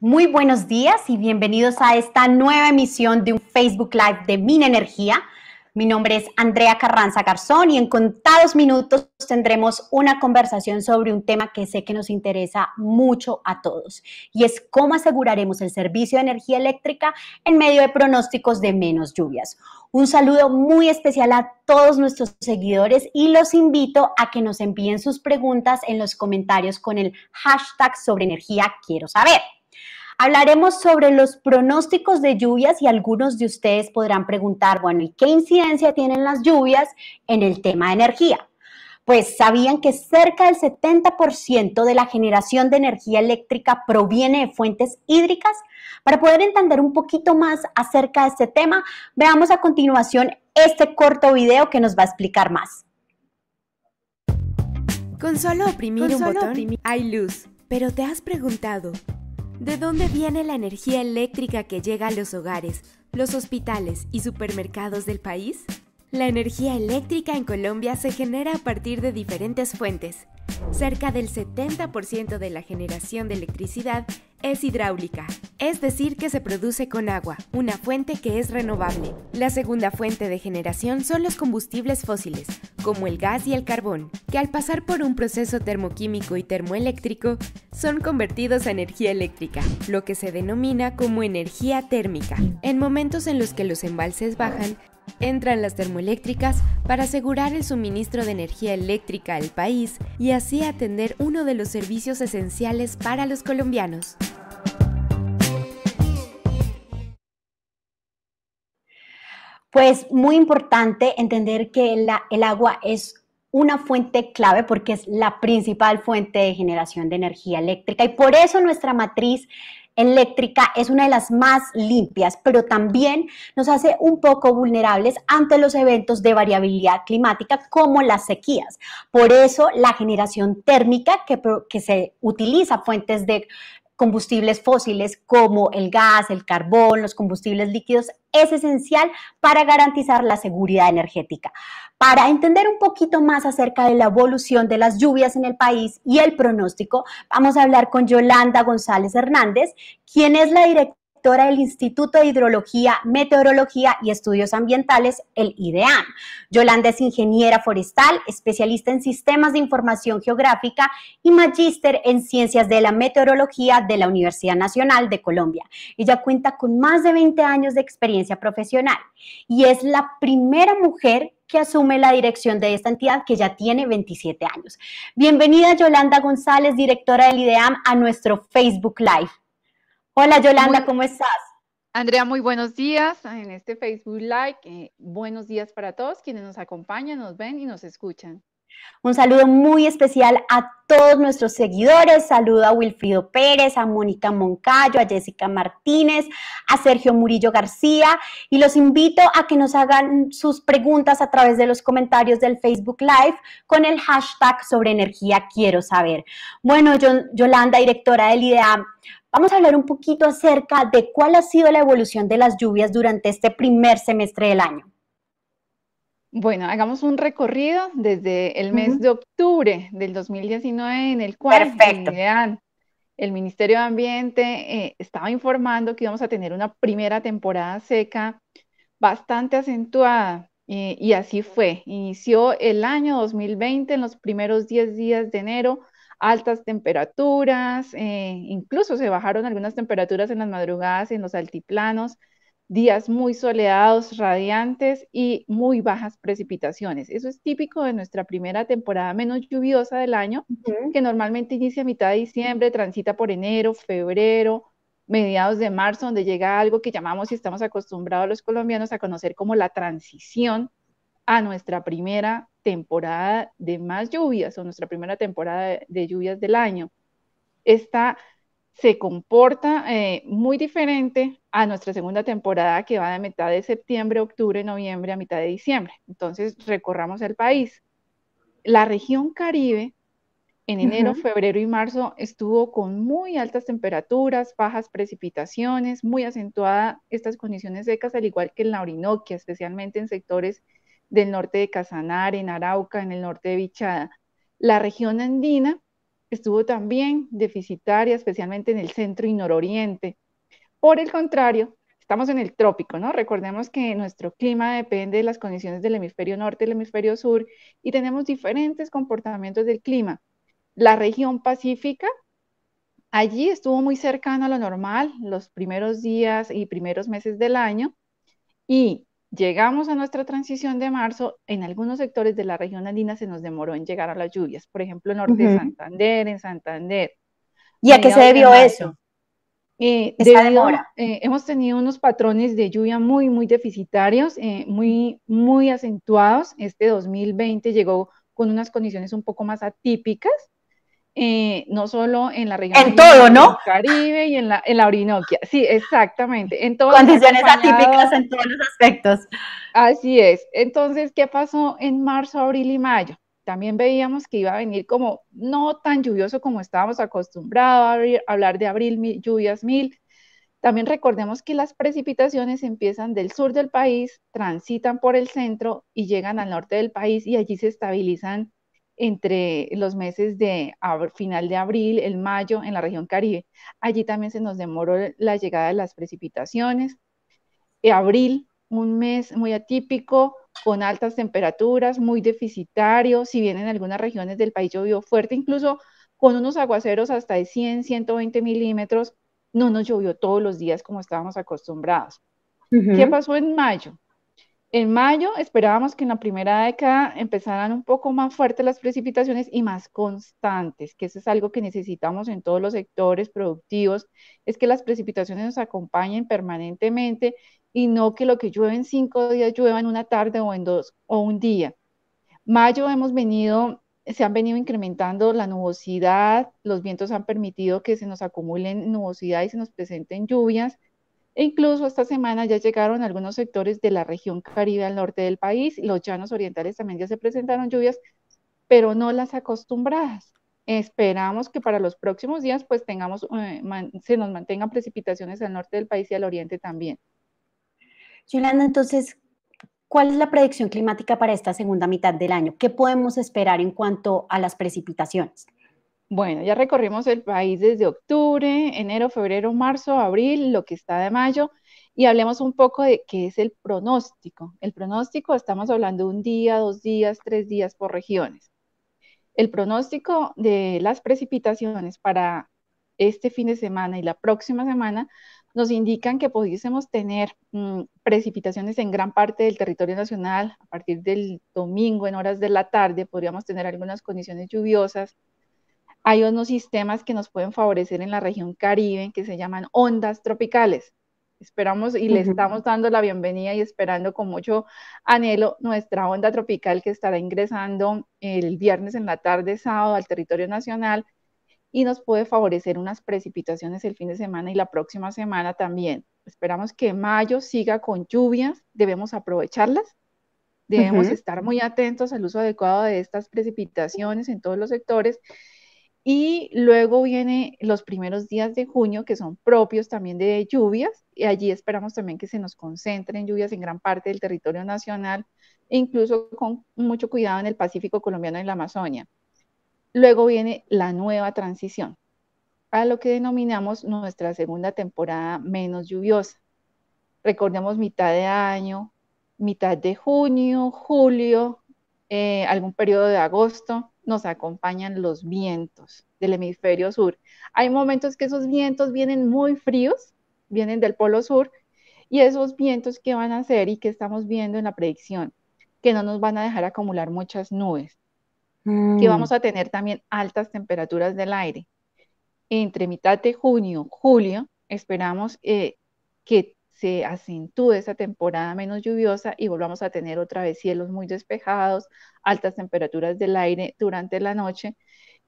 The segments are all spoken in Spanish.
Muy buenos días y bienvenidos a esta nueva emisión de un Facebook Live de Mina Energía. Mi nombre es Andrea Carranza Garzón y en contados minutos tendremos una conversación sobre un tema que sé que nos interesa mucho a todos y es cómo aseguraremos el servicio de energía eléctrica en medio de pronósticos de menos lluvias. Un saludo muy especial a todos nuestros seguidores y los invito a que nos envíen sus preguntas en los comentarios con el hashtag sobre energía quiero saber. Hablaremos sobre los pronósticos de lluvias y algunos de ustedes podrán preguntar, bueno, ¿y qué incidencia tienen las lluvias en el tema de energía? Pues sabían que cerca del 70% de la generación de energía eléctrica proviene de fuentes hídricas. Para poder entender un poquito más acerca de este tema, veamos a continuación este corto video que nos va a explicar más. Con solo oprimir un botón hay luz, pero ¿te has preguntado ¿De dónde viene la energía eléctrica que llega a los hogares, los hospitales y supermercados del país? La energía eléctrica en Colombia se genera a partir de diferentes fuentes. Cerca del 70% de la generación de electricidad es hidráulica, es decir, que se produce con agua, una fuente que es renovable. La segunda fuente de generación son los combustibles fósiles, como el gas y el carbón, que al pasar por un proceso termoquímico y termoeléctrico, son convertidos a energía eléctrica, lo que se denomina como energía térmica. En momentos en los que los embalses bajan, entran las termoeléctricas para asegurar el suministro de energía eléctrica al país y así atender uno de los servicios esenciales para los colombianos. Pues muy importante entender que el agua es una fuente clave porque es la principal fuente de generación de energía eléctrica y por eso nuestra matriz eléctrica es una de las más limpias, pero también nos hace un poco vulnerables ante los eventos de variabilidad climática como las sequías. Por eso la generación térmica que, que se utiliza fuentes de combustibles fósiles como el gas, el carbón, los combustibles líquidos es esencial para garantizar la seguridad energética. Para entender un poquito más acerca de la evolución de las lluvias en el país y el pronóstico, vamos a hablar con Yolanda González Hernández, quien es la directora directora del Instituto de Hidrología, Meteorología y Estudios Ambientales, el IDEAM. Yolanda es ingeniera forestal, especialista en sistemas de información geográfica y magíster en ciencias de la meteorología de la Universidad Nacional de Colombia. Ella cuenta con más de 20 años de experiencia profesional y es la primera mujer que asume la dirección de esta entidad que ya tiene 27 años. Bienvenida Yolanda González, directora del IDEAM, a nuestro Facebook Live. Hola Yolanda, ¿cómo estás? Andrea, muy buenos días en este Facebook Live. Eh, buenos días para todos quienes nos acompañan, nos ven y nos escuchan. Un saludo muy especial a todos nuestros seguidores. Saludo a Wilfrido Pérez, a Mónica Moncayo, a Jessica Martínez, a Sergio Murillo García y los invito a que nos hagan sus preguntas a través de los comentarios del Facebook Live con el hashtag sobre energía quiero saber. Bueno, Yolanda, directora del IDEA, Vamos a hablar un poquito acerca de cuál ha sido la evolución de las lluvias durante este primer semestre del año. Bueno, hagamos un recorrido desde el mes de octubre del 2019 en el cual el Ministerio de Ambiente eh, estaba informando que íbamos a tener una primera temporada seca bastante acentuada y así fue. Inició el año 2020 en los primeros 10 días de enero altas temperaturas, eh, incluso se bajaron algunas temperaturas en las madrugadas en los altiplanos, días muy soleados, radiantes y muy bajas precipitaciones. Eso es típico de nuestra primera temporada menos lluviosa del año, que normalmente inicia a mitad de diciembre, transita por enero, febrero, mediados de marzo, donde llega algo que llamamos y estamos acostumbrados los colombianos a conocer como la transición a nuestra primera temporada de más lluvias o nuestra primera temporada de, lluvias del año. Esta se comporta eh, muy diferente a nuestra segunda temporada que va de mitad de septiembre, octubre, noviembre a mitad de diciembre. Entonces, recorramos el país. La región Caribe en enero, febrero y marzo estuvo con muy altas temperaturas, bajas precipitaciones, muy acentuadas estas condiciones secas, al igual que en la Orinoquia, especialmente en sectores del norte de Casanar, en Arauca, en el norte de Vichada. La región andina estuvo también deficitaria, especialmente en el centro y nororiente. Por el contrario, estamos en el trópico, ¿no? Recordemos que nuestro clima depende de las condiciones del hemisferio norte y el hemisferio sur y tenemos diferentes comportamientos del clima. La región pacífica, allí estuvo muy cercana a lo normal los primeros días y primeros meses del año y Llegamos a nuestra transición de marzo, en algunos sectores de la región andina se nos demoró en llegar a las lluvias, por ejemplo, norte de Santander, en Santander. ¿Y a qué se debió eso? Eh, eh, hemos tenido unos patrones de lluvia muy, muy deficitarios, eh, muy, muy acentuados. Este 2020 llegó con unas condiciones un poco más atípicas, eh, no solo en la región. En todo, ¿no? En el Caribe y en la, en la Orinoquia. Sí, exactamente. En Condiciones atípicas en todos los aspectos. Así es. Entonces, ¿qué pasó en marzo, abril y mayo? También veíamos que iba a venir como no tan lluvioso como estábamos acostumbrados a hablar de abril, lluvias mil. También recordemos que las precipitaciones empiezan del sur del país, transitan por el centro y llegan al norte del país y allí se estabilizan entre los meses de final de abril, el mayo, en la región Caribe. Allí también se nos demoró la llegada de las precipitaciones. Eh, abril, un mes muy atípico, con altas temperaturas, muy deficitario, si bien en algunas regiones del país llovió fuerte, incluso con unos aguaceros hasta de 100, 120 milímetros, no nos llovió todos los días como estábamos acostumbrados. ¿Qué pasó en mayo? En mayo esperábamos que en la primera década empezaran un poco más fuertes las precipitaciones y más constantes, que eso es algo que necesitamos en todos los sectores productivos, es que las precipitaciones nos acompañen permanentemente y no que lo que llueve en cinco días llueva en una tarde o en dos o un día. Mayo hemos venido, se han venido incrementando la nubosidad, los vientos han permitido que se nos acumulen nubosidad y se nos presenten lluvias e incluso esta semana ya llegaron algunos sectores de la región caribe al norte del país, los llanos orientales también ya se presentaron lluvias, pero no las acostumbradas. Esperamos que para los próximos días pues tengamos, eh, se nos mantengan precipitaciones al norte del país y al oriente también. Yolanda, entonces, ¿cuál es la predicción climática para esta segunda mitad del año? ¿Qué podemos esperar en cuanto a las precipitaciones? Bueno, ya recorrimos el país desde octubre, enero, febrero, marzo, abril, lo que está de mayo, y hablemos un poco de qué es el pronóstico. El pronóstico, estamos hablando de un día, dos días, tres días por regiones. El pronóstico de las precipitaciones para este fin de semana y la próxima semana nos indican que pudiésemos tener mm, precipitaciones en gran parte del territorio nacional a partir del domingo en horas de la tarde, podríamos tener algunas condiciones lluviosas hay unos sistemas que nos pueden favorecer en la región Caribe que se llaman ondas tropicales. Esperamos y le estamos dando la bienvenida y esperando con mucho anhelo nuestra onda tropical que estará ingresando el viernes en la tarde, sábado, al territorio nacional y nos puede favorecer unas precipitaciones el fin de semana y la próxima semana también. Esperamos que mayo siga con lluvias, debemos aprovecharlas Debemos estar muy atentos al uso adecuado de estas precipitaciones en todos los sectores y luego vienen los primeros días de junio, que son propios también de lluvias, y allí esperamos también que se nos concentren lluvias en gran parte del territorio nacional, e incluso con mucho cuidado en el Pacífico colombiano y la Amazonia. Luego viene la nueva transición, a lo que denominamos nuestra segunda temporada menos lluviosa. Recordemos mitad de año, mitad de junio, julio, eh, algún periodo de agosto nos acompañan los vientos del hemisferio sur. Hay momentos que esos vientos vienen muy fríos, vienen del polo sur, y esos vientos que van a ser y que estamos viendo en la predicción, que no nos van a dejar acumular muchas nubes, que mm. vamos a tener también altas temperaturas del aire. Entre mitad de junio, julio, esperamos eh, que se acentúe esa temporada menos lluviosa y volvamos a tener otra vez cielos muy despejados, altas temperaturas del aire durante la noche.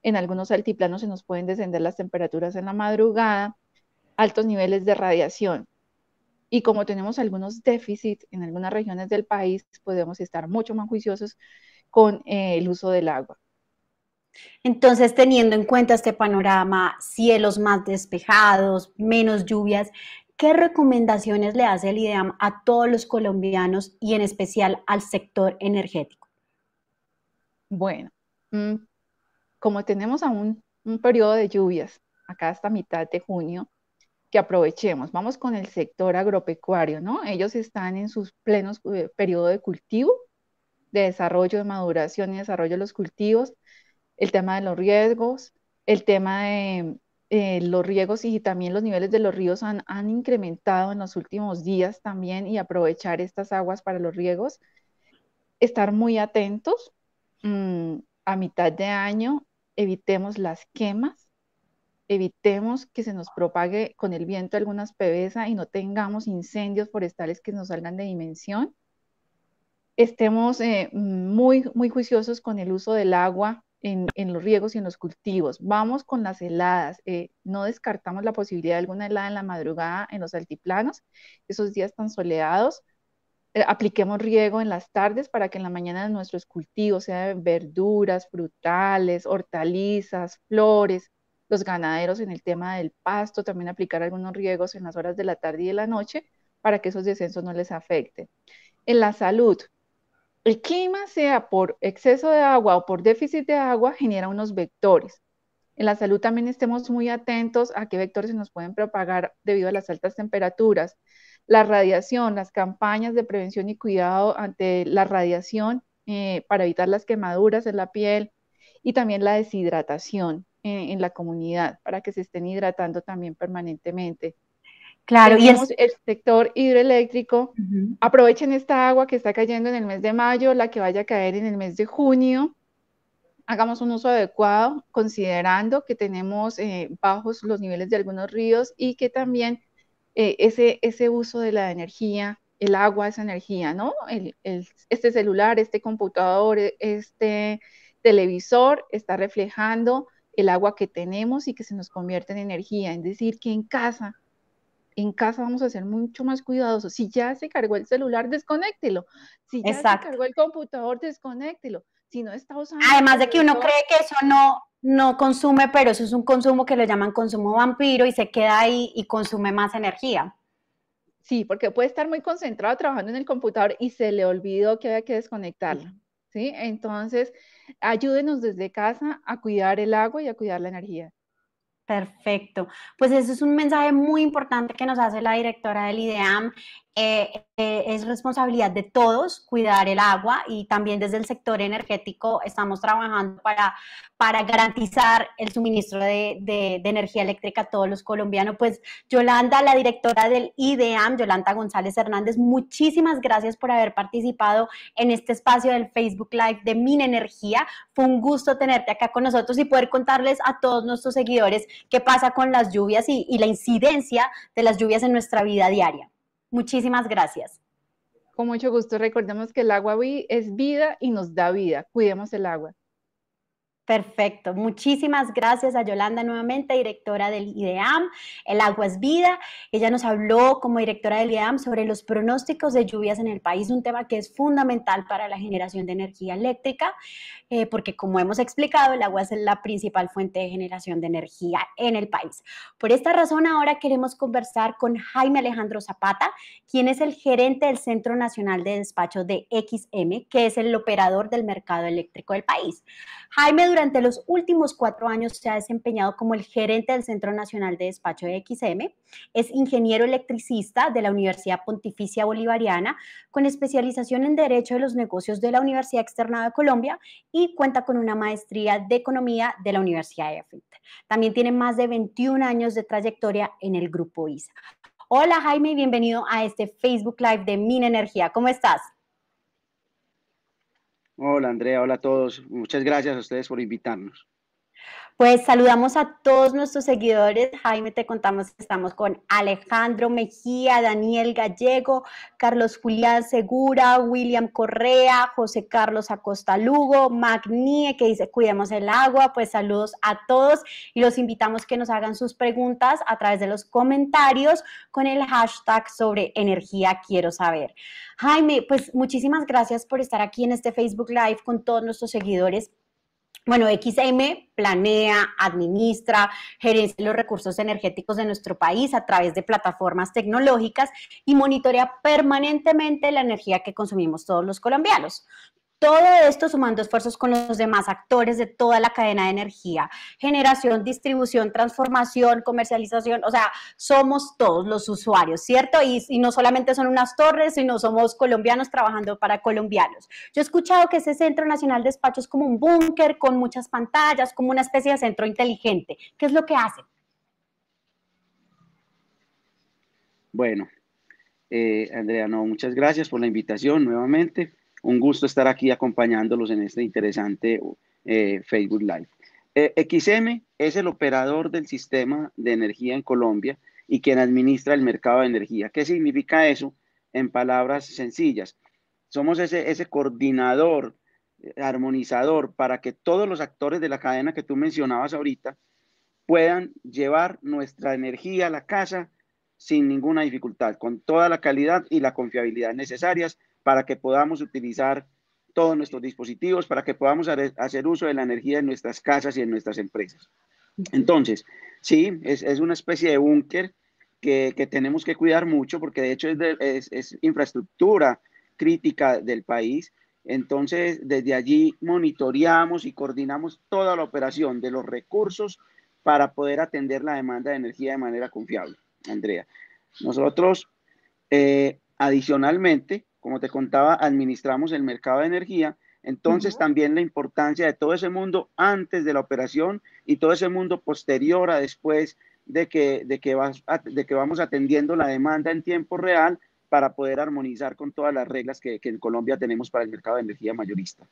En algunos altiplanos se nos pueden descender las temperaturas en la madrugada, altos niveles de radiación. Y como tenemos algunos déficits en algunas regiones del país, podemos estar mucho más juiciosos con eh, el uso del agua. Entonces, teniendo en cuenta este panorama, cielos más despejados, menos lluvias, ¿Qué recomendaciones le hace el IDEAM a todos los colombianos y en especial al sector energético? Bueno, mm, como tenemos aún un periodo de lluvias, acá hasta mitad de junio, que aprovechemos. Vamos con el sector agropecuario, ¿no? Ellos están en sus plenos eh, periodo de cultivo, de desarrollo, de maduración y desarrollo de los cultivos, el tema de los riesgos, el tema de eh, los riegos y también los niveles de los ríos han, incrementado en los últimos días también y aprovechar estas aguas para los riegos. Estar muy atentos. Mm, a mitad de año evitemos las quemas, evitemos que se nos propague con el viento algunas aspereza y no tengamos incendios forestales que nos salgan de dimensión. Estemos eh, muy, muy juiciosos con el uso del agua, en, los riegos y en los cultivos. Vamos con las heladas. Eh, no descartamos la posibilidad de alguna helada en la madrugada en los altiplanos, esos días tan soleados. Eh, apliquemos riego en las tardes para que en la mañana nuestros cultivos sean verduras, frutales, hortalizas, flores. Los ganaderos en el tema del pasto, también aplicar algunos riegos en las horas de la tarde y de la noche para que esos descensos no les afecten. En la salud, el clima, sea por exceso de agua o por déficit de agua, genera unos vectores. En la salud también estemos muy atentos a qué vectores se nos pueden propagar debido a las altas temperaturas. La radiación, las campañas de prevención y cuidado ante la radiación eh, para evitar las quemaduras en la piel y también la deshidratación eh, en la comunidad para que se estén hidratando también permanentemente Claro, y el sector hidroeléctrico. Aprovechen esta agua que está cayendo en el mes de mayo, la que vaya a caer en el mes de junio. Hagamos un uso adecuado, considerando que tenemos eh, bajos los niveles de algunos ríos y que también eh, ese, ese uso de la energía, el agua es energía, ¿no? este celular, este computador, e, este televisor está reflejando el agua que tenemos y que se nos convierte en energía. Es decir, que en casa en casa vamos a ser mucho más cuidadosos. Si ya se cargó el celular, desconéctelo. Si ya se cargó el computador, desconéctelo. Si no está usando. Además de que uno cree que eso no, no consume, pero eso es un consumo que le llaman consumo vampiro y se queda ahí y consume más energía. Sí, porque puede estar muy concentrado trabajando en el computador y se le olvidó que había que desconectarlo. ¿sí? Entonces, ayúdenos desde casa a cuidar el agua y a cuidar la energía. Perfecto. Pues eso es un mensaje muy importante que nos hace la directora del IDEAM eh, eh, es responsabilidad de todos cuidar el agua y también desde el sector energético estamos trabajando para, para garantizar el suministro de, energía eléctrica a todos los colombianos. Pues Yolanda, la directora del IDEAM, Yolanda González Hernández, muchísimas gracias por haber participado en este espacio del Facebook Live de Minenergía. Fue un gusto tenerte acá con nosotros y poder contarles a todos nuestros seguidores qué pasa con las lluvias y la incidencia de las lluvias en nuestra vida diaria. Muchísimas gracias. Con mucho gusto. Recordemos que el agua es vida y nos da vida. Cuidemos el agua. Perfecto. Muchísimas gracias a Yolanda nuevamente, directora del IDEAM, El Agua es Vida. Ella nos habló como directora del IDEAM sobre los pronósticos de lluvias en el país, un tema que es fundamental para la generación de energía eléctrica, eh, porque como hemos explicado, el agua es la principal fuente de generación de energía en el país. Por esta razón, ahora queremos conversar con Jaime Alejandro Zapata, quien es el gerente del Centro Nacional de Despacho de XM, que es el operador del mercado eléctrico del país. Jaime, durante los últimos cuatro años se ha desempeñado como el gerente del Centro Nacional de Despacho de XM. Es ingeniero electricista de la Universidad Pontificia Bolivariana, con especialización en Derecho de los Negocios de la Universidad Externada de Colombia y cuenta con una maestría de Economía de la Universidad de EFIT. También tiene más de 21 años de trayectoria en el Grupo ISA. Hola Jaime, bienvenido a este Facebook Live de Mina Energía. ¿Cómo estás? Hola Andrea, hola a todos. Muchas gracias a ustedes por invitarnos. Pues saludamos a todos nuestros seguidores. Jaime, te contamos que estamos con Alejandro Mejía, Daniel Gallego, Carlos Julián Segura, William Correa, José Carlos Acosta Lugo, Magnie, que dice cuidemos el agua. Pues saludos a todos y los invitamos que nos hagan sus preguntas a través de los comentarios con el hashtag sobre energía quiero saber. Jaime, pues muchísimas gracias por estar aquí en este Facebook Live con todos nuestros seguidores. Bueno, XM planea, administra, gerencia los recursos energéticos de nuestro país a través de plataformas tecnológicas y monitorea permanentemente la energía que consumimos todos los colombianos. Todo esto sumando esfuerzos con los demás actores de toda la cadena de energía, generación, distribución, transformación, comercialización, o sea, somos todos los usuarios, ¿cierto? Y, no solamente son unas torres, sino somos colombianos trabajando para colombianos. Yo he escuchado que ese Centro Nacional de Despacho es como un búnker con muchas pantallas, como una especie de centro inteligente. ¿Qué es lo que hacen? Bueno, eh, Andrea, muchas gracias por la invitación nuevamente. Un gusto estar aquí acompañándolos en este interesante eh, Facebook Live. Eh, XM es el operador del sistema de energía en Colombia y quien administra el mercado de energía. ¿Qué significa eso? En palabras sencillas, somos ese, ese coordinador, eh, armonizador, para que todos los actores de la cadena que tú mencionabas ahorita puedan llevar nuestra energía a la casa sin ninguna dificultad, con toda la calidad y la confiabilidad necesarias para que podamos utilizar todos nuestros dispositivos, para que podamos hacer uso de la energía en nuestras casas y en nuestras empresas. Entonces, sí, es, una especie de búnker que, tenemos que cuidar mucho porque de hecho es, infraestructura crítica del país. Entonces, desde allí monitoreamos y coordinamos toda la operación de los recursos para poder atender la demanda de energía de manera confiable, Andrea. Nosotros, eh, adicionalmente, como te contaba, administramos el mercado de energía. Entonces también la importancia de todo ese mundo antes de la operación y todo ese mundo posterior a después de que, vamos atendiendo la demanda en tiempo real para poder armonizar con todas las reglas que en Colombia tenemos para el mercado de energía mayorista.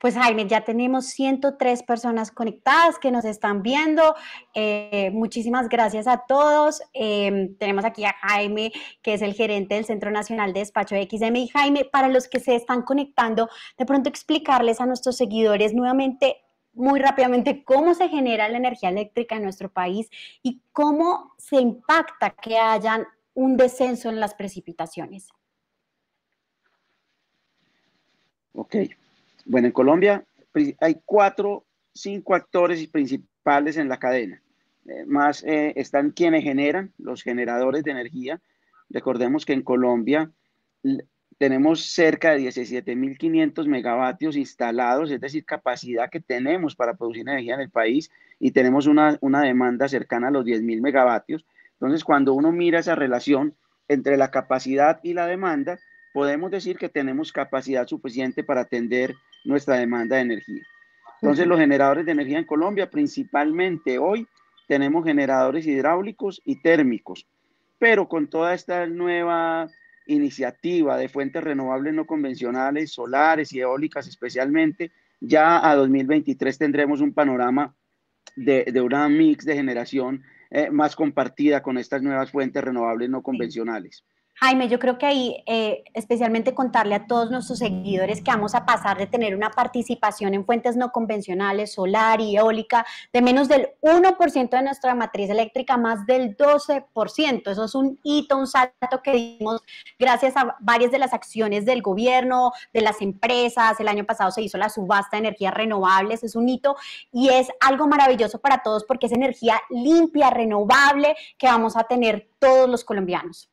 Pues Jaime, ya tenemos 103 personas conectadas que nos están viendo. Eh, muchísimas gracias a todos. Em, tenemos aquí a Jaime, que es el gerente del Centro Nacional de Despacho de XM. Y Jaime, para los que se están conectando, de pronto explicarles a nuestros seguidores nuevamente, muy rápidamente, cómo se genera la energía eléctrica en nuestro país y cómo se impacta que hayan un descenso en las precipitaciones. Ok, bueno, en Colombia hay cuatro, cinco actores principales en la cadena. Eh, más eh, están quienes generan, los generadores de energía. Recordemos que en Colombia tenemos cerca de 17.500 megavatios instalados, es decir, capacidad que tenemos para producir energía en el país y tenemos una, una demanda cercana a los 10.000 megavatios. Entonces, cuando uno mira esa relación entre la capacidad y la demanda, podemos decir que tenemos capacidad suficiente para atender nuestra demanda de energía. Entonces, los generadores de energía en Colombia, principalmente hoy, tenemos generadores hidráulicos y térmicos, pero con toda esta nueva iniciativa de fuentes renovables no convencionales, solares y eólicas especialmente, ya a 2023 tendremos un panorama de, de una mix de generación eh, más compartida con estas nuevas fuentes renovables no convencionales. Jaime, yo creo que ahí eh, especialmente contarle a todos nuestros seguidores que vamos a pasar de tener una participación en fuentes no convencionales, solar y eólica, de menos del 1% de nuestra matriz eléctrica, más del 12%. Eso es un hito, un salto que dimos gracias a varias de las acciones del gobierno, de las empresas. El año pasado se hizo la subasta de energías renovables, es un hito y es algo maravilloso para todos porque es energía limpia, renovable, que vamos a tener todos los colombianos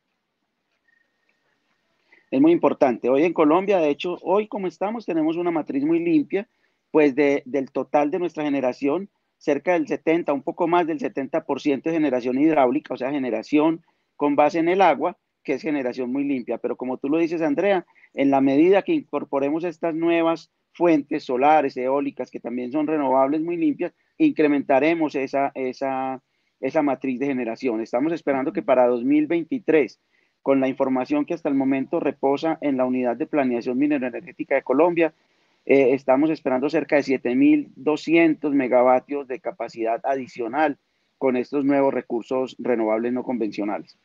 es muy importante. Hoy en Colombia, de hecho, hoy como estamos, tenemos una matriz muy limpia, pues del total de nuestra generación, cerca del 70, un poco más del 70% de generación hidráulica, o sea, generación con base en el agua, que es generación muy limpia. Pero como tú lo dices, Andrea, en la medida que incorporemos estas nuevas fuentes solares, eólicas, que también son renovables muy limpias, incrementaremos esa, esa, esa matriz de generación. Estamos esperando que para 2023 con la información que hasta el momento reposa en la Unidad de Planeación Mineroenergética de Colombia. Eh, estamos esperando cerca de 7.200 megavatios de capacidad adicional con estos nuevos recursos renovables no convencionales.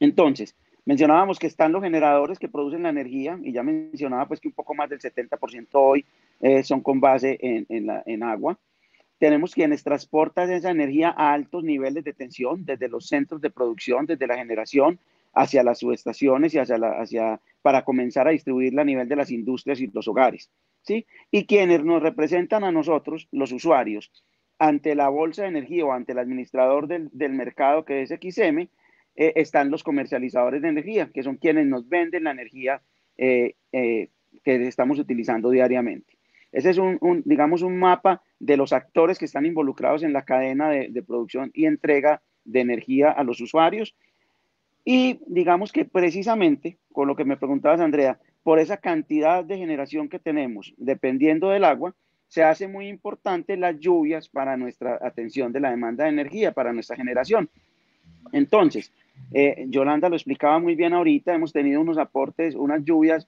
Entonces, mencionábamos que están los generadores que producen la energía y ya mencionaba pues que un poco más del 70% hoy eh, son con base en, la, en agua. Tenemos quienes transportan esa energía a altos niveles de tensión, desde los centros de producción, desde la generación, hacia las subestaciones y hacia, la, hacia para comenzar a distribuirla a nivel de las industrias y los hogares. ¿sí? Y quienes nos representan a nosotros, los usuarios, ante la bolsa de energía o ante el administrador del, mercado que es XM, eh, están los comercializadores de energía, que son quienes nos venden la energía eh, eh, que estamos utilizando diariamente. Ese es un, digamos, un mapa de los actores que están involucrados en la cadena de producción y entrega de energía a los usuarios y digamos que precisamente, con lo que me preguntabas, Andrea, por esa cantidad de generación que tenemos, dependiendo del agua, se hace muy importante las lluvias para nuestra atención de la demanda de energía, para nuestra generación. Entonces, eh, Yolanda lo explicaba muy bien ahorita, hemos tenido unos aportes, unas lluvias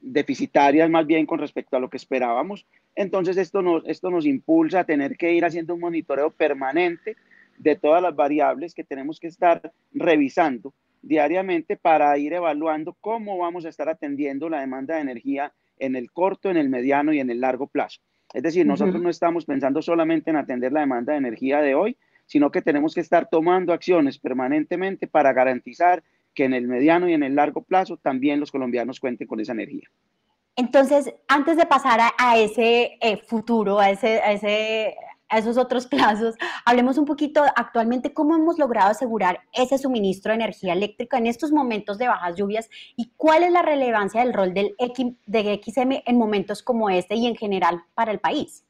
deficitarias más bien con respecto a lo que esperábamos. Entonces, esto nos, esto nos impulsa a tener que ir haciendo un monitoreo permanente de todas las variables que tenemos que estar revisando diariamente para ir evaluando cómo vamos a estar atendiendo la demanda de energía en el corto, en el mediano y en el largo plazo. Es decir, nosotros no estamos pensando solamente en atender la demanda de energía de hoy, sino que tenemos que estar tomando acciones permanentemente para garantizar que en el mediano y en el largo plazo también los colombianos cuenten con esa energía. Entonces, antes de pasar a, ese eh, futuro, a ese, a ese, esos otros plazos, hablemos un poquito actualmente cómo hemos logrado asegurar ese suministro de energía eléctrica en estos momentos de bajas lluvias y cuál es la relevancia del rol del X, de XM en momentos como este y en general para el país.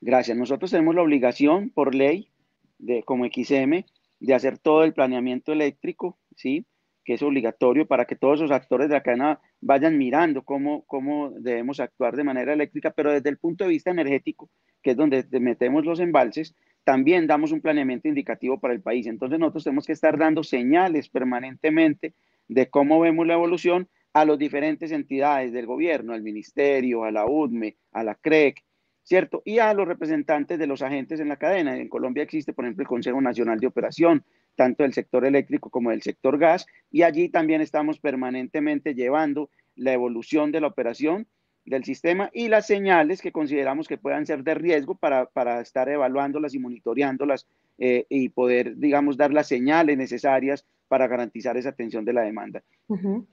Gracias. Nosotros tenemos la obligación por ley de, como XM de hacer todo el planeamiento eléctrico, ¿sí? que es obligatorio para que todos los actores de la cadena vayan mirando cómo, cómo debemos actuar de manera eléctrica, pero desde el punto de vista energético, que es donde metemos los embalses, también damos un planeamiento indicativo para el país. Entonces nosotros tenemos que estar dando señales permanentemente de cómo vemos la evolución a las diferentes entidades del gobierno, al ministerio, a la UDME, a la CREC, e ¿cierto? Y a los representantes de los agentes en la cadena. En Colombia existe, por ejemplo, el Consejo Nacional de Operación, tanto del sector eléctrico como del sector gas, y allí también estamos permanentemente llevando la evolución de la operación del sistema y las señales que consideramos que puedan ser de riesgo para, para estar evaluándolas y monitoreándolas eh, y poder, digamos, dar las señales necesarias para garantizar esa atención de la demanda.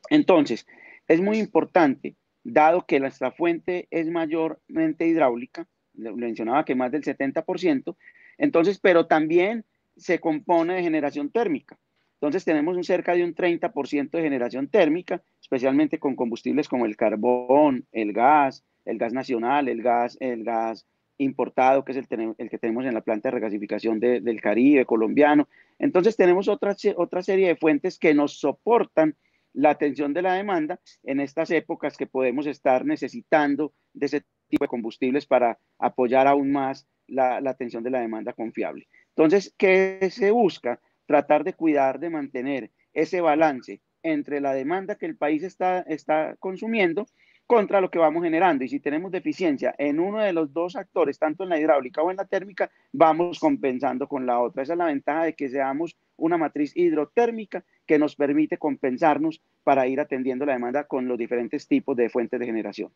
Entonces, es muy importante, dado que nuestra fuente es mayormente hidráulica, lo mencionaba que más del 70%, entonces, pero también se compone de generación térmica. Entonces tenemos un cerca de un 30% de generación térmica, especialmente con combustibles como el carbón, el gas, el gas nacional, el gas, el gas importado, que es el, que tenemos en la planta de regasificación del Caribe colombiano. Entonces tenemos otra, serie de fuentes que nos soportan la atención de la demanda en estas épocas que podemos estar necesitando de ese tipo de combustibles para apoyar aún más la, la atención de la demanda confiable. Entonces, ¿qué se busca? Tratar de cuidar, de mantener ese balance entre la demanda que el país está, está consumiendo contra lo que vamos generando. Y si tenemos deficiencia en uno de los dos actores, tanto en la hidráulica o en la térmica, vamos compensando con la otra. Esa es la ventaja de que seamos una matriz hidrotérmica que nos permite compensarnos para ir atendiendo la demanda con los diferentes tipos de fuentes de generación.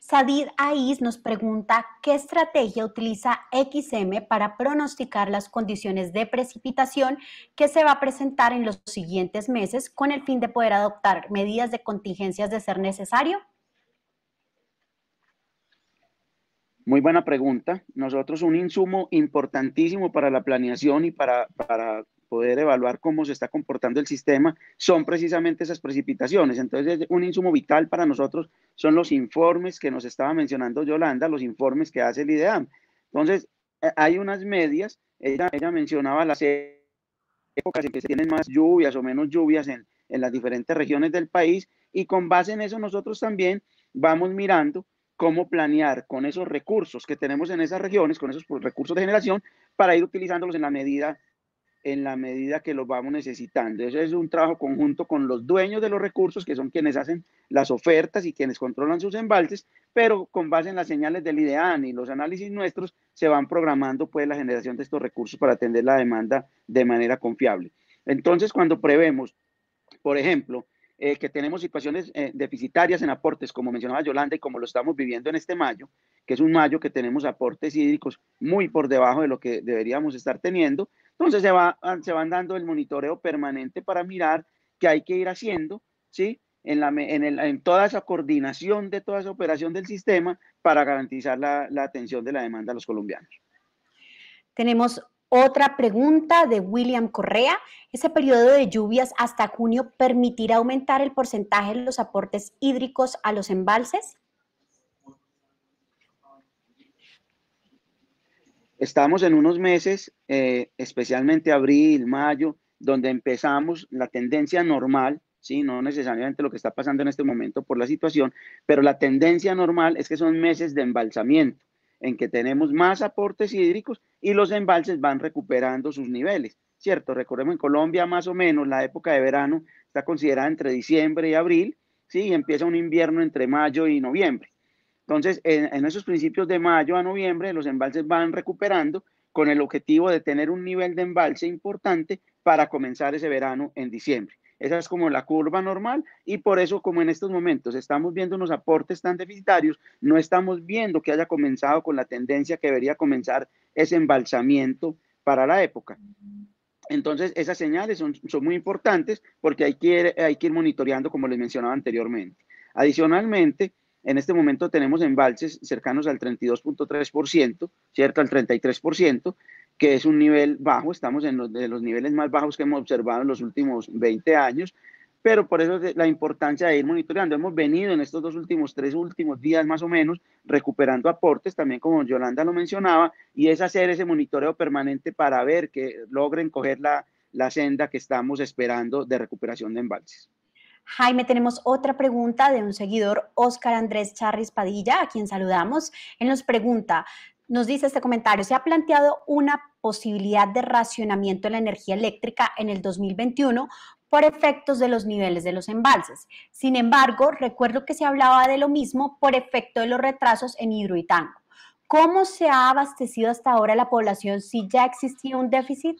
Sadid Aiz nos pregunta qué estrategia utiliza XM para pronosticar las condiciones de precipitación que se va a presentar en los siguientes meses con el fin de poder adoptar medidas de contingencias de ser necesario. Muy buena pregunta. Nosotros un insumo importantísimo para la planeación y para poder evaluar cómo se está comportando el sistema son precisamente esas precipitaciones. Entonces, un insumo vital para nosotros son los informes que nos estaba mencionando Yolanda, los informes que hace el IDEAM. Entonces, eh, hay unas medias, ella, ella mencionaba las épocas en que se tienen más lluvias o menos lluvias en, en las diferentes regiones del país y con base en eso nosotros también vamos mirando cómo planear con esos recursos que tenemos en esas regiones, con esos recursos de generación, para ir utilizándolos en la medida en la medida que los vamos necesitando. Eso es un trabajo conjunto con los dueños de los recursos, que son quienes hacen las ofertas y quienes controlan sus embalses, pero con base en las señales del IDEAN y los análisis nuestros, se van programando pues la generación de estos recursos para atender la demanda de manera confiable. Entonces, cuando prevemos, por ejemplo, eh, que tenemos situaciones eh, deficitarias en aportes, como mencionaba Yolanda y como lo estamos viviendo en este mayo, que es un mayo que tenemos aportes hídricos muy por debajo de lo que deberíamos estar teniendo, entonces se, va, ah, se van dando el monitoreo permanente para mirar qué hay que ir haciendo, ¿sí? En, la, en, el, en toda esa coordinación de toda esa operación del sistema para garantizar la, la atención de la demanda a los colombianos. Tenemos otra pregunta de William Correa. ¿Ese periodo de lluvias hasta junio permitirá aumentar el porcentaje de los aportes hídricos a los embalses? Estamos en unos meses, eh, especialmente abril, mayo, donde empezamos la tendencia normal, ¿sí? no necesariamente lo que está pasando en este momento por la situación, pero la tendencia normal es que son meses de embalsamiento, en que tenemos más aportes hídricos y los embalses van recuperando sus niveles. Cierto, recordemos en Colombia más o menos la época de verano está considerada entre diciembre y abril, ¿sí? y empieza un invierno entre mayo y noviembre. Entonces, en, esos principios de mayo a noviembre, los embalses van recuperando con el objetivo de tener un nivel de embalse importante para comenzar ese verano en diciembre. Esa es como la curva normal y por eso como en estos momentos estamos viendo unos aportes tan deficitarios, no estamos viendo que haya comenzado con la tendencia que debería comenzar ese embalsamiento para la época. Entonces esas señales son, muy importantes porque hay que, hay que ir monitoreando como les mencionaba anteriormente. Adicionalmente, en este momento tenemos embalses cercanos al 32.3%, ¿cierto? Al 33%, que es un nivel bajo, estamos en los, de los niveles más bajos que hemos observado en los últimos 20 años, pero por eso la importancia de ir monitoreando. Hemos venido en estos dos últimos, tres últimos días más o menos, recuperando aportes, también como Yolanda lo mencionaba, y es hacer ese monitoreo permanente para ver que logren coger la senda que estamos esperando de recuperación de embalses. Jaime, tenemos otra pregunta de un seguidor, Óscar Andrés Charris Padilla, a quien saludamos. Él nos pregunta, nos dice este comentario, ¿se ha planteado una posibilidad de racionamiento de la energía eléctrica en el 2021 por efectos de los niveles de los embalses? Sin embargo, recuerdo que se hablaba de lo mismo por efecto de los retrasos en Hidroitango. ¿Cómo se ha abastecido hasta ahora la población si ya existía un déficit?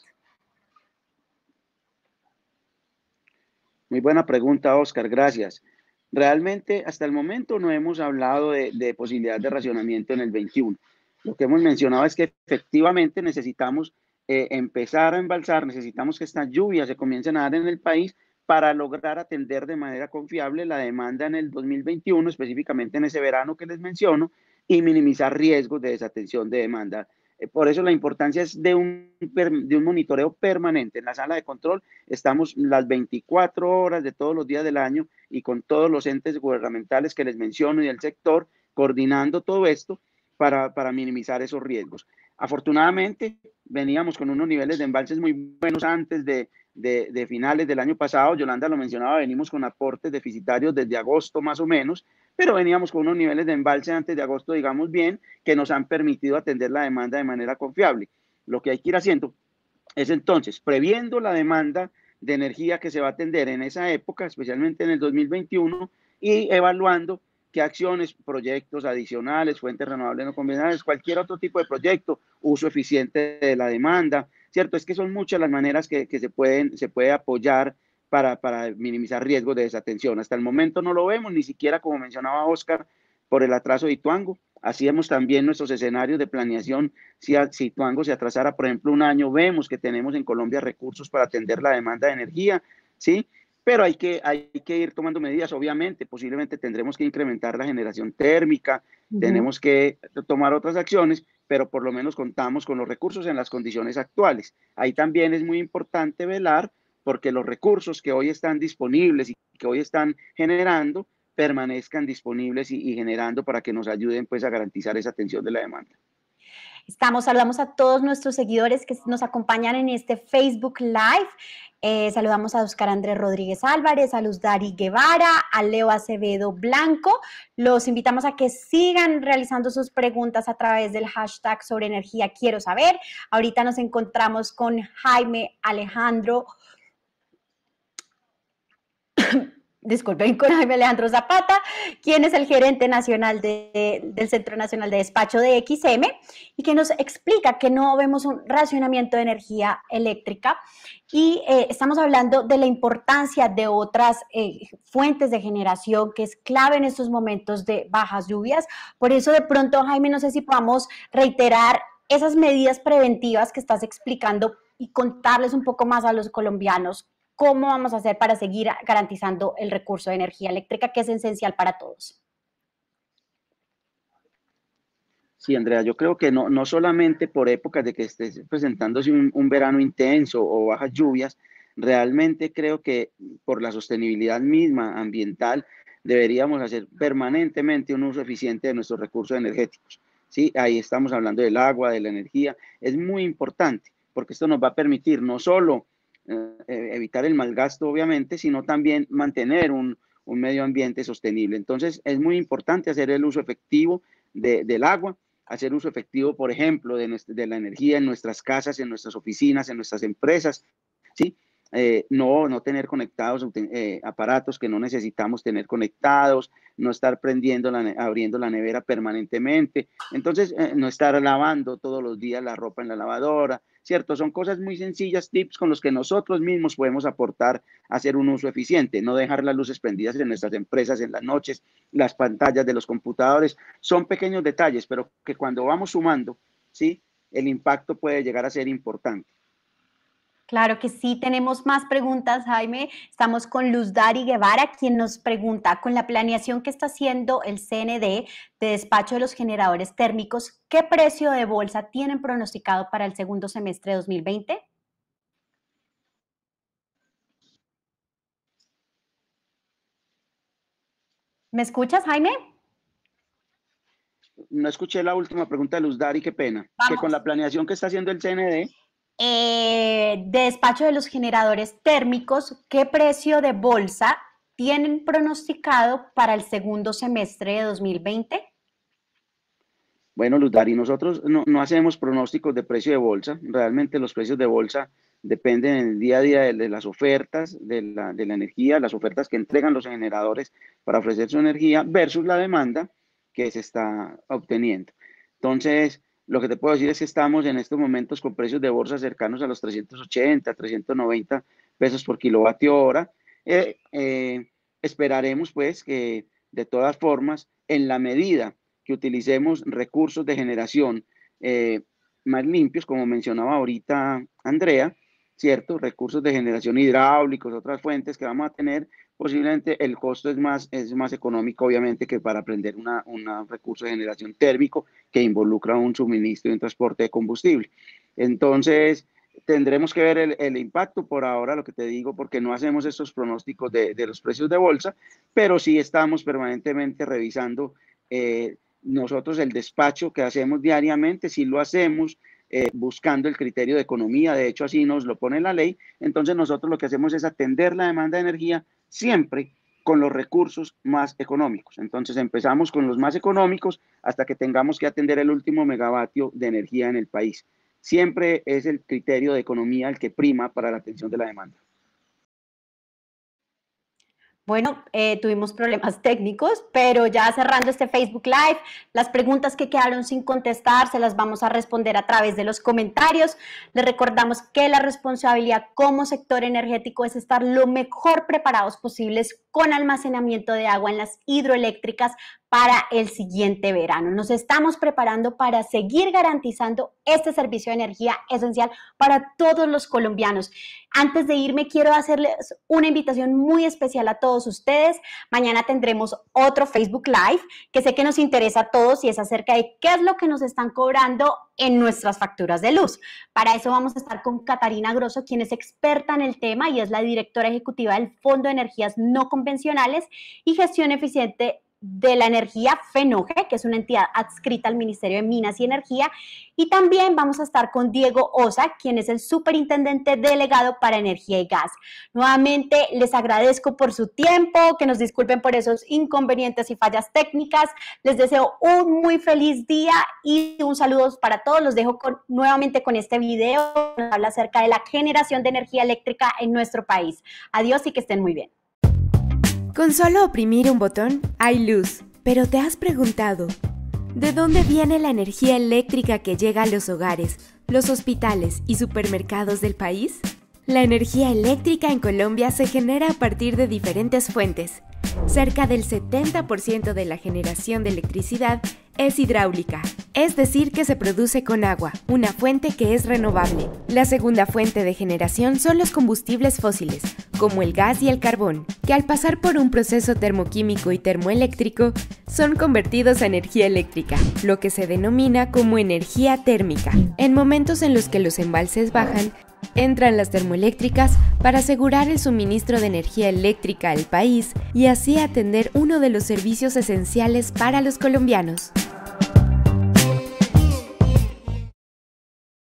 Muy buena pregunta, Oscar, gracias. Realmente hasta el momento no hemos hablado de, posibilidad de racionamiento en el 21. Lo que hemos mencionado es que efectivamente necesitamos eh, empezar a embalsar, necesitamos que estas lluvias se comiencen a dar en el país para lograr atender de manera confiable la demanda en el 2021, específicamente en ese verano que les menciono, y minimizar riesgos de desatención de demanda eh, por eso la importancia es de un, monitoreo permanente. En la sala de control estamos las 24 horas de todos los días del año y con todos los entes gubernamentales que les menciono y el sector coordinando todo esto para minimizar esos riesgos. Afortunadamente, veníamos con unos niveles de embalses muy buenos antes de, de, finales del año pasado, Yolanda lo mencionaba, venimos con aportes deficitarios desde agosto más o menos, pero veníamos con unos niveles de embalse antes de agosto, digamos bien, que nos han permitido atender la demanda de manera confiable. Lo que hay que ir haciendo es entonces, previendo la demanda de energía que se va a atender en esa época, especialmente en el 2021, y evaluando qué acciones, proyectos adicionales, fuentes renovables no convencionales, cualquier otro tipo de proyecto, uso eficiente de la demanda, ¿cierto? Es que son muchas las maneras que, que se, pueden, se puede apoyar para, minimizar riesgos de desatención. Hasta el momento no lo vemos, ni siquiera como mencionaba Oscar, por el atraso de Ituango. Hacíamos también nuestros escenarios de planeación. Si, Ituango se atrasara, por ejemplo, un año, vemos que tenemos en Colombia recursos para atender la demanda de energía, ¿sí? Pero hay que, hay que ir tomando medidas, obviamente. Posiblemente tendremos que incrementar la generación térmica, tenemos que tomar otras acciones, pero por lo menos contamos con los recursos en las condiciones actuales. Ahí también es muy importante velar porque los recursos que hoy están disponibles y que hoy están generando permanezcan disponibles y, generando para que nos ayuden pues a garantizar esa atención de la demanda. Estamos, saludamos a todos nuestros seguidores que nos acompañan en este Facebook Live. Eh, saludamos a Oscar Andrés Rodríguez Álvarez, a Luz Dari Guevara, a Leo Acevedo Blanco. Los invitamos a que sigan realizando sus preguntas a través del hashtag sobre energía quiero saber. Ahorita nos encontramos con Jaime Alejandro disculpen, con Jaime Alejandro Zapata, quien es el gerente nacional del Centro Nacional de Despacho de XM y que nos explica que no vemos un racionamiento de energía eléctrica y eh, estamos hablando de la importancia de otras eh, fuentes de generación que es clave en estos momentos de bajas lluvias. Por eso de pronto, Jaime, no sé si podemos reiterar esas medidas preventivas que estás explicando y contarles un poco más a los colombianos cómo vamos a hacer para seguir garantizando el recurso de energía eléctrica que es esencial para todos. Sí, Andrea, yo creo que no, no solamente por épocas de que esté presentándose un, verano intenso o bajas lluvias, realmente creo que por la sostenibilidad misma ambiental deberíamos hacer permanentemente un uso eficiente de nuestros recursos energéticos. ¿sí? Ahí estamos hablando del agua, de la energía, es muy importante porque esto nos va a permitir no solo eh, eh, evitar el mal gasto, obviamente, sino también mantener un, medio ambiente sostenible. Entonces es muy importante hacer el uso efectivo del agua, hacer uso efectivo, por ejemplo, de, de la energía en nuestras casas, en nuestras oficinas, en nuestras empresas, ¿sí? Eh, no, no tener conectados eh, aparatos que no necesitamos tener conectados, no estar prendiendo la, abriendo la nevera permanentemente, entonces eh, no estar lavando todos los días la ropa en la lavadora, ¿cierto? Son cosas muy sencillas, tips con los que nosotros mismos podemos aportar a hacer un uso eficiente, no dejar las luces prendidas en nuestras empresas en las noches, las pantallas de los computadores, son pequeños detalles, pero que cuando vamos sumando, ¿sí? El impacto puede llegar a ser importante. Claro que sí, tenemos más preguntas, Jaime. Estamos con Luz Dari Guevara, quien nos pregunta, con la planeación que está haciendo el CND de despacho de los generadores térmicos, ¿qué precio de bolsa tienen pronosticado para el segundo semestre de 2020? ¿Me escuchas, Jaime? No escuché la última pregunta de Luz Dari, qué pena. Que con la planeación que está haciendo el CND, de eh, despacho de los generadores térmicos, ¿qué precio de bolsa tienen pronosticado para el segundo semestre de 2020? Bueno, y nosotros no, hacemos pronósticos de precio de bolsa. Realmente los precios de bolsa dependen en el día a día de, las ofertas de la, de la, energía, las ofertas que entregan los generadores para ofrecer su energía versus la demanda que se está obteniendo. Entonces, lo que te puedo decir es que estamos en estos momentos con precios de bolsa cercanos a los 380, 390 pesos por kilovatio hora. Eh, eh, esperaremos pues que de todas formas, en la medida que utilicemos recursos de generación eh, más limpios, como mencionaba ahorita Andrea, ¿cierto? Recursos de generación hidráulicos, otras fuentes que vamos a tener, posiblemente el costo es más, es más económico, obviamente, que para prender una, recurso de generación térmico que involucra un suministro y un transporte de combustible. Entonces, tendremos que ver el, impacto por ahora, lo que te digo, porque no hacemos esos pronósticos de, de los precios de bolsa, pero sí estamos permanentemente revisando eh, nosotros el despacho que hacemos diariamente, si lo hacemos, eh, buscando el criterio de economía, de hecho así nos lo pone la ley, entonces nosotros lo que hacemos es atender la demanda de energía siempre con los recursos más económicos. Entonces empezamos con los más económicos hasta que tengamos que atender el último megavatio de energía en el país. Siempre es el criterio de economía el que prima para la atención de la demanda. Bueno, eh, tuvimos problemas técnicos, pero ya cerrando este Facebook Live, las preguntas que quedaron sin contestar se las vamos a responder a través de los comentarios. Les recordamos que la responsabilidad como sector energético es estar lo mejor preparados posibles con almacenamiento de agua en las hidroeléctricas para el siguiente verano. Nos estamos preparando para seguir garantizando este servicio de energía esencial para todos los colombianos. Antes de irme, quiero hacerles una invitación muy especial a todos ustedes. Mañana tendremos otro Facebook Live que sé que nos interesa a todos y es acerca de qué es lo que nos están cobrando en nuestras facturas de luz. Para eso vamos a estar con Catarina Grosso, quien es experta en el tema y es la directora ejecutiva del Fondo de Energías No Comerciales convencionales y gestión eficiente de la energía FENOGE, que es una entidad adscrita al Ministerio de Minas y Energía. Y también vamos a estar con Diego Osa, quien es el superintendente delegado para energía y gas. Nuevamente les agradezco por su tiempo, que nos disculpen por esos inconvenientes y fallas técnicas. Les deseo un muy feliz día y un saludo para todos. Los dejo con, nuevamente con este video que habla acerca de la generación de energía eléctrica en nuestro país. Adiós y que estén muy bien. Con solo oprimir un botón hay luz, pero ¿te has preguntado de dónde viene la energía eléctrica que llega a los hogares, los hospitales y supermercados del país? La energía eléctrica en Colombia se genera a partir de diferentes fuentes. Cerca del 70% de la generación de electricidad es hidráulica, es decir, que se produce con agua, una fuente que es renovable. La segunda fuente de generación son los combustibles fósiles, como el gas y el carbón, que al pasar por un proceso termoquímico y termoeléctrico, son convertidos a energía eléctrica, lo que se denomina como energía térmica. En momentos en los que los embalses bajan, entran las termoeléctricas para asegurar el suministro de energía eléctrica al país y así atender uno de los servicios esenciales para los colombianos.